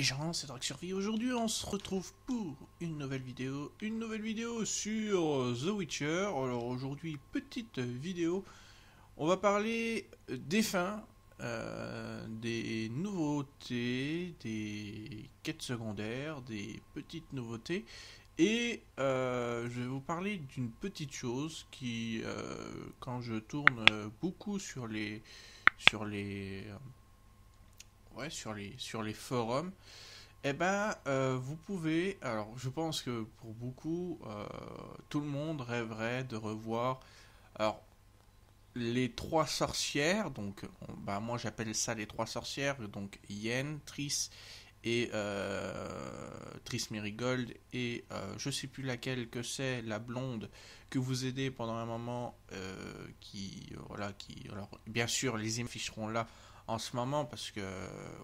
les gens, c'est Drake Survie. Aujourd'hui, on se retrouve pour une nouvelle vidéo. Une nouvelle vidéo sur The Witcher. Alors aujourd'hui, petite vidéo. On va parler des fins, euh, des nouveautés, des quêtes secondaires, des petites nouveautés. Et euh, je vais vous parler d'une petite chose qui, euh, quand je tourne beaucoup sur les... Sur les ouais, sur, les, sur les forums, eh ben, euh, vous pouvez. Alors, je pense que pour beaucoup, euh, tout le monde rêverait de revoir. Alors, les trois sorcières. Donc, bah, moi, j'appelle ça les trois sorcières. Donc, Yen, Tris et euh, Tris Merigold et euh, je sais plus laquelle que c'est la blonde que vous aidez pendant un moment qui voilà qui alors bien sûr les seront là en ce moment parce que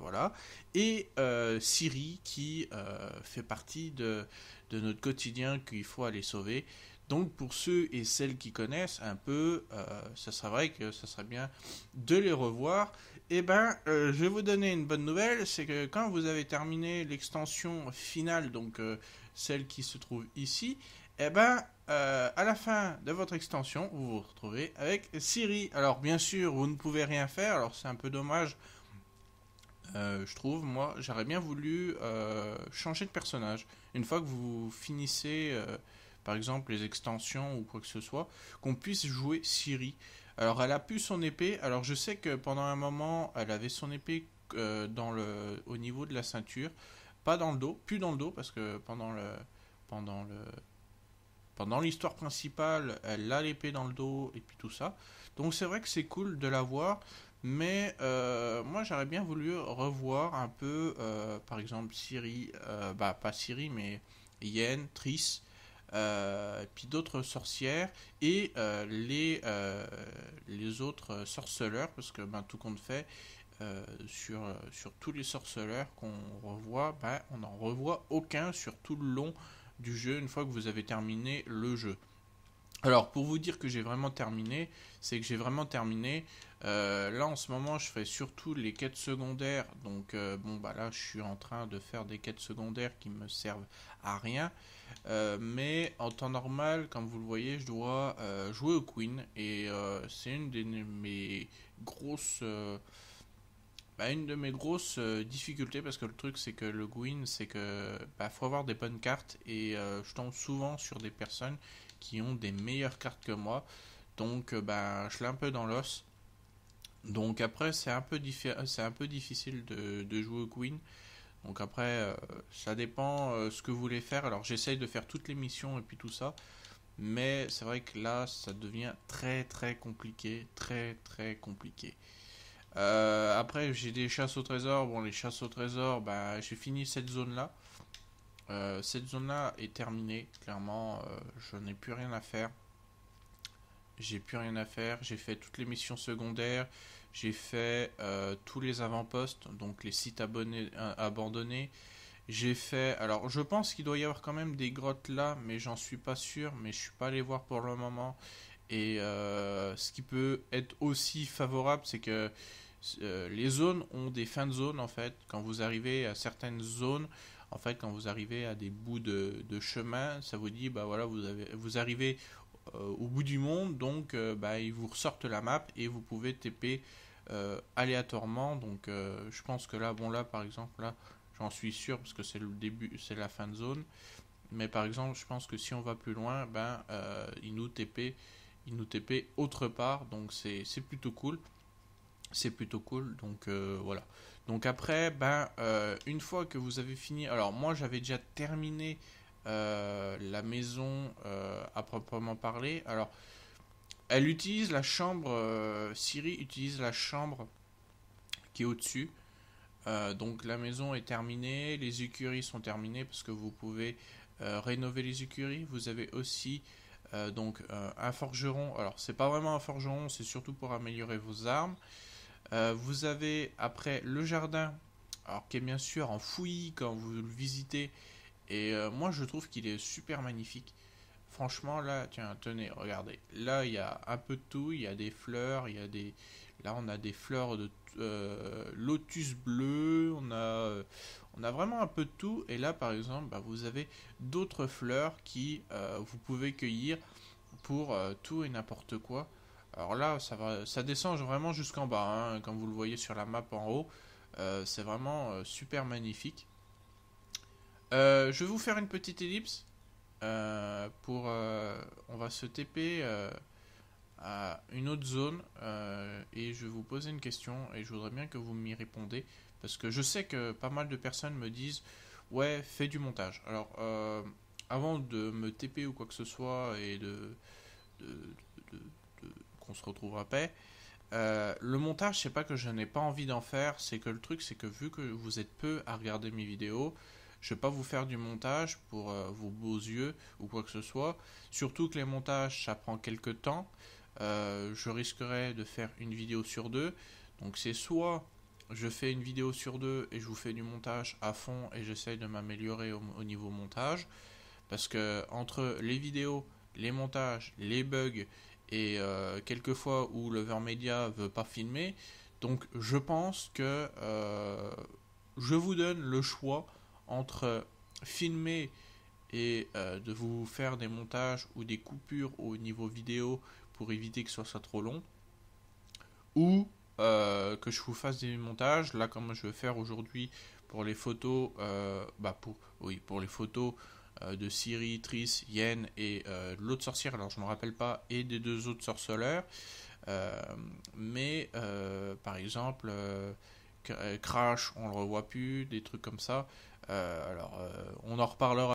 voilà. Et euh, Siri qui euh, fait partie de, notre quotidien qu'il faut aller sauver. Donc pour ceux et celles qui connaissent un peu, euh, ça serait vrai que ça serait bien de les revoir. Eh ben, je vais vous donner une bonne nouvelle, c'est que quand vous avez terminé l'extension finale, donc celle qui se trouve ici, eh ben, euh, à la fin de votre extension, vous vous retrouvez avec Siri. Alors bien sûr, vous ne pouvez rien faire, alors c'est un peu dommage. Euh, je trouve, moi, j'aurais bien voulu euh, changer de personnage. Une fois que vous finissez, par exemple, les extensions ou quoi que ce soit, qu'on puisse jouer Siri. Alors elle a pu son épée, alors je sais que pendant un moment, elle avait son épée dans le, au niveau de la ceinture, pas dans le dos, plus dans le dos, parce que pendant le... Pendant le pendant l'histoire principale, elle a l'épée dans le dos et puis tout ça. Donc c'est vrai que c'est cool de la voir, mais euh, moi j'aurais bien voulu revoir un peu, euh, par exemple, Siri, euh, bah pas Siri, mais Yen, Triss, puis d'autres sorcières, et les, les autres sorceleurs, parce que ben, tout compte fait, sur, sur tous les sorceleurs qu'on revoit, ben, on n'en revoit aucun sur tout le long du jeu une fois que vous avez terminé le jeu. Alors pour vous dire que j'ai vraiment terminé, c'est que j'ai vraiment terminé. Euh, là en ce moment je fais surtout les quêtes secondaires. Donc euh, bon bah là je suis en train de faire des quêtes secondaires qui me servent à rien. Euh, mais en temps normal, comme vous le voyez, je dois jouer au Queen. Et c'est une des mes grosses bah, une de mes grosses euh, difficultés, parce que le truc c'est que le Gwyn, c'est que bah, faut avoir des bonnes cartes et euh, je tombe souvent sur des personnes qui ont des meilleures cartes que moi, donc euh, bah, je l'ai un peu dans l'os. Donc après, c'est un, peu c'est un peu difficile de, de jouer au Gwyn. Donc après, ça dépend ce que vous voulez faire. Alors j'essaye de faire toutes les missions et puis tout ça. Mais c'est vrai que là, ça devient très très compliqué, très très compliqué. Euh, après, j'ai des chasses au trésor. Bon, les chasses au trésor, bah, j'ai fini cette zone-là. Euh, cette zone-là est terminée, clairement. Euh, je n'ai plus rien à faire. J'ai plus rien à faire. J'ai fait toutes les missions secondaires. J'ai fait tous les avant-postes, donc les sites abonnés, abandonnés. J'ai fait. Alors, je pense qu'il doit y avoir quand même des grottes là, mais j'en suis pas sûr. Mais je suis pas allé voir pour le moment. Et ce qui peut être aussi favorable, c'est que euh, les zones ont des fins de zone en fait. Quand vous arrivez à certaines zones, en fait, quand vous arrivez à des bouts de, chemin, ça vous dit, bah voilà, vous, avez, vous arrivez euh, au bout du monde, donc euh, bah, ils vous ressortent la map et vous pouvez TP aléatoirement. Donc je pense que là, bon là par exemple, là j'en suis sûr parce que c'est le début, c'est la fin de zone. Mais par exemple, je pense que si on va plus loin, ben, ils nous TP, ils nous TP autre part, donc c'est plutôt cool c'est plutôt cool. Donc euh, voilà. Donc après, ben, euh, une fois que vous avez fini, alors moi j'avais déjà terminé euh, la maison à proprement parler. Alors, elle utilise la chambre, Siri utilise la chambre qui est au-dessus. donc la maison est terminée, les écuries sont terminées parce que vous pouvez rénover les écuries. Vous avez aussi donc un forgeron. Alors c'est pas vraiment un forgeron, c'est surtout pour améliorer vos armes. Euh, vous avez après le jardin, alors qui est bien sûr en quand vous le visitez. Et euh, moi, je trouve qu'il est super magnifique. Franchement, là, tiens, tenez, regardez. Là, il y a un peu de tout. Il y a des fleurs, il y a des. Là, on a des fleurs de euh, lotus bleu. On a, on a vraiment un peu de tout. Et là, par exemple, bah, vous avez d'autres fleurs qui vous pouvez cueillir pour tout et n'importe quoi. Alors là, ça, va, ça descend vraiment jusqu'en bas, hein, comme vous le voyez sur la map en haut. Euh, c'est vraiment euh, super magnifique. Euh, je vais vous faire une petite ellipse. pour, on va se TP à une autre zone et je vais vous poser une question et je voudrais bien que vous m'y répondez parce que je sais que pas mal de personnes me disent ouais fais du montage. Alors avant de me TP ou quoi que ce soit et de on se retrouve à paix euh, le montage, c'est pas que je n'ai pas envie d'en faire, c'est que le truc, c'est que vu que vous êtes peu à regarder mes vidéos, je vais pas vous faire du montage pour euh, vos beaux yeux ou quoi que ce soit. Surtout que les montages, ça prend quelques temps. Euh, je risquerais de faire une vidéo sur deux. Donc c'est soit je fais une vidéo sur deux et je vous fais du montage à fond et j'essaye de m'améliorer au, niveau montage. Parce que entre les vidéos, les montages, les bugs et euh, quelques fois où le ne veut pas filmer. Donc je pense que euh, je vous donne le choix entre filmer et euh, de vous faire des montages ou des coupures au niveau vidéo pour éviter que ce soit trop long, ou que je vous fasse des montages, là comme je vais faire aujourd'hui pour les photos, bah pour, oui, pour les photos euh, de Siri, Tris, Yen et euh, l'autre sorcière, alors je ne me rappelle pas, et des deux autres sorceleurs. Euh, mais par exemple, Crash, on le revoit plus, des trucs comme ça. alors on en reparlera.